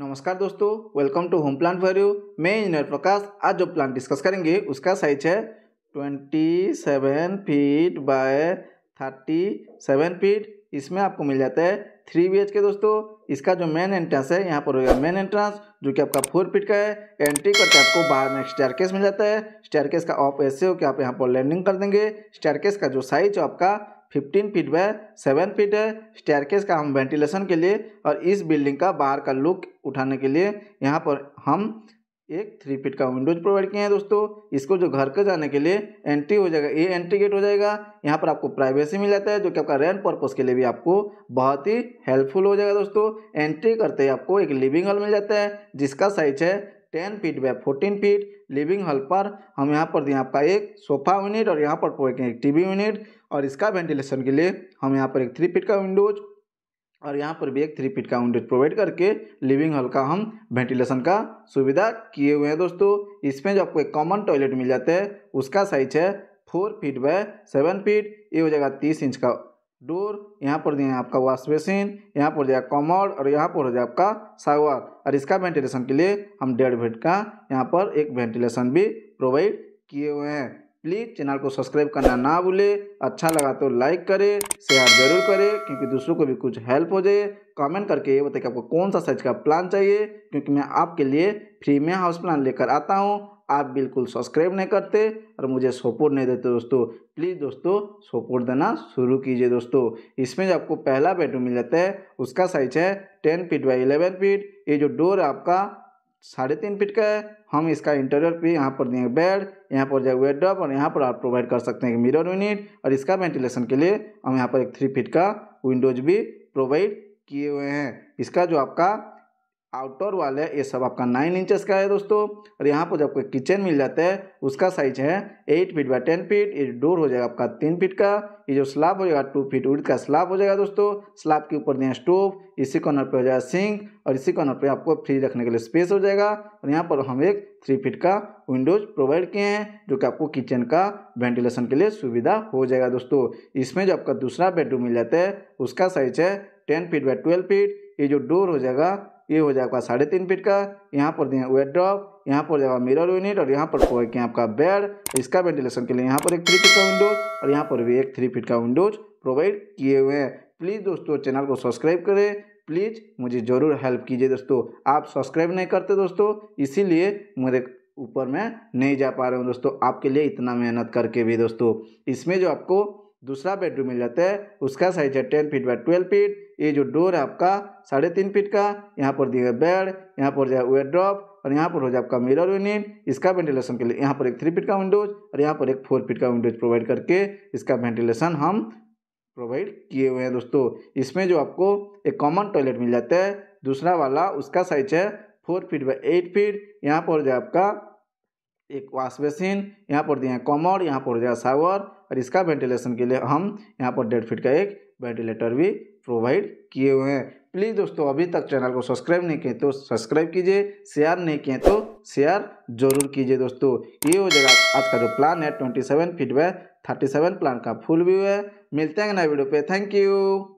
नमस्कार दोस्तों welcome to home plan for you मैं इंजीनियर प्रकाश आज जो प्लान डिस्कस करेंगे उसका साइज है twenty seven feet by thirty seven feet इसमें आपको मिल जाता है थ्री बी के दोस्तों इसका जो मेन एंट्रेंस है यहाँ पर होगा मेन एंट्रेंस जो कि आपका फोर फीट का है एंट्री करके आपको बाहर में स्टेयर मिल जाता है स्टेयर का ऑफ ऐसे हो कि आप यहाँ पर लैंडिंग कर देंगे स्टेयर का जो साइज हो आपका fifteen feet by seven feet है स्टेयरकेस का हम वेंटिलेशन के लिए और इस बिल्डिंग का बाहर का लुक उठाने के लिए यहाँ पर हम एक थ्री फीट का विंडोज प्रोवाइड किए हैं दोस्तों इसको जो घर के जाने के लिए एंट्री हो जाएगा ये एंट्री गेट हो जाएगा यहाँ पर आपको प्राइवेसी मिल जाता है जो कि आपका रेंट पर्पज़ के लिए भी आपको बहुत ही हेल्पफुल हो जाएगा दोस्तों एंट्री करते ही आपको एक लिविंग हॉल मिल जाता है जिसका साइज है ten feet by fourteen feet living hall पर हम यहाँ पर दिए आपका एक सोफा यूनिट और यहाँ पर प्रोवाइड एक टीवी यूनिट और इसका वेंटिलेशन के लिए हम यहाँ पर एक थ्री फीट का विंडोज और यहाँ पर भी एक थ्री फीट का विंडोज प्रोवाइड करके लिविंग हॉल का हम वेंटिलेशन का सुविधा किए हुए हैं दोस्तों इसमें जो आपको एक कॉमन टॉयलेट मिल जाता है उसका साइज है four feet by seven feet ये हो जाएगा तीस इंच का डोर यहाँ पर दिया है आपका वॉश बेसिन यहाँ पर जाएगा कॉमर और यहाँ पर हो जाए आपका सावर और इसका वेंटिलेशन के लिए हम डेढ़ फीट का यहाँ पर एक वेंटिलेशन भी प्रोवाइड किए हुए हैं प्लीज़ चैनल को सब्सक्राइब करना ना भूले अच्छा लगा तो लाइक करें शेयर जरूर करें क्योंकि दूसरों को भी कुछ हेल्प हो जाए कमेंट करके ये बताइए कि आपको कौन सा साइज का प्लान चाहिए क्योंकि मैं आपके लिए फ्री में हाउस प्लान लेकर आता हूँ आप बिल्कुल सब्सक्राइब नहीं करते और मुझे सपोर्ट नहीं देते दोस्तों प्लीज़ दोस्तों सपोर्ट देना शुरू कीजिए दोस्तों इसमें जो आपको पहला बेडरूम मिल जाता है उसका साइज है ten feet by eleven feet ये जो डोर आपका साढ़े तीन फीट का है हम इसका इंटीरियर पे यहाँ पर देंगे बेड यहाँ पर जाएगा वेडअप और यहाँ पर आप प्रोवाइड कर सकते हैं मिरर यूनिट और इसका वेंटिलेशन के लिए हम यहाँ पर एक थ्री फीट का विंडोज भी प्रोवाइड किए हुए हैं इसका जो आपका आउटडोर वाले ये सब आपका नाइन इंचेस का है दोस्तों और यहाँ पर जब कोई किचन मिल जाता है उसका साइज है eight feet by ten feet ये डोर हो जाएगा आपका तीन फीट का ये जो स्लाब हो जाएगा टू फीट उड़ का स्लाब हो जाएगा दोस्तों स्लाब के ऊपर दिया स्टोव इसी कॉर्नर पे हो जाएगा सिंक और इसी कॉर्नर पे आपको फ्री रखने के लिए स्पेस हो जाएगा और यहाँ पर हम एक थ्री फीट का विंडोज प्रोवाइड किए हैं जो कि आपको किचन का वेंटिलेशन के लिए सुविधा हो जाएगा दोस्तों इसमें जो आपका दूसरा बेडरूम मिल जाता है उसका साइज है ten feet by twelve feet ये जो डोर हो जाएगा ये हो जाएगा साढ़े तीन फीट का यहाँ पर दिया वेट ड्रॉप यहाँ पर जाएगा मिरर यूनिट और यहाँ पर होगा आपका बेड इसका वेंटिलेशन के लिए यहाँ पर एक थ्री फीट का विंडोज और यहाँ पर भी एक थ्री फीट का विंडोज प्रोवाइड किए हुए हैं प्लीज़ दोस्तों चैनल को सब्सक्राइब करें प्लीज़ मुझे ज़रूर हेल्प कीजिए दोस्तों आप सब्सक्राइब नहीं करते दोस्तों इसीलिए मेरे ऊपर मैं नहीं जा पा रहा हूँ दोस्तों आपके लिए इतना मेहनत करके भी दोस्तों इसमें जो आपको दूसरा बेडरूम मिल जाता है उसका साइज है ten feet by twelve feet ये जो डोर है आपका साढ़े तीन फीट का यहाँ पर दिया बेड यहाँ पर जो है ड्रॉप और यहाँ पर हो जाए आपका मिरर यूनिट इसका वेंटिलेशन के लिए यहाँ पर एक थ्री फीट का विंडोज और यहाँ पर एक फोर फीट का विंडोज प्रोवाइड करके इसका वेंटिलेशन हम प्रोवाइड किए हुए हैं दोस्तों इसमें जो आपको एक कॉमन टॉयलेट मिल जाता है दूसरा वाला उसका साइज है four feet by eight feet यहाँ पर हो जाए आपका एक वाश बेसिन यहाँ पर दिया है कॉमर यहाँ पर हो सावर और इसका वेंटिलेशन के लिए हम यहाँ पर डेढ़ फीट का एक वेंटिलेटर भी प्रोवाइड किए हुए हैं प्लीज़ दोस्तों अभी तक चैनल को सब्सक्राइब नहीं किए तो सब्सक्राइब कीजिए शेयर नहीं किए तो शेयर जरूर कीजिए दोस्तों ये हो जाएगा आज का जो प्लान है twenty seven feet by thirty seven plan का फुल व्यू है मिलते हैं नए वीडियो पे थैंक यू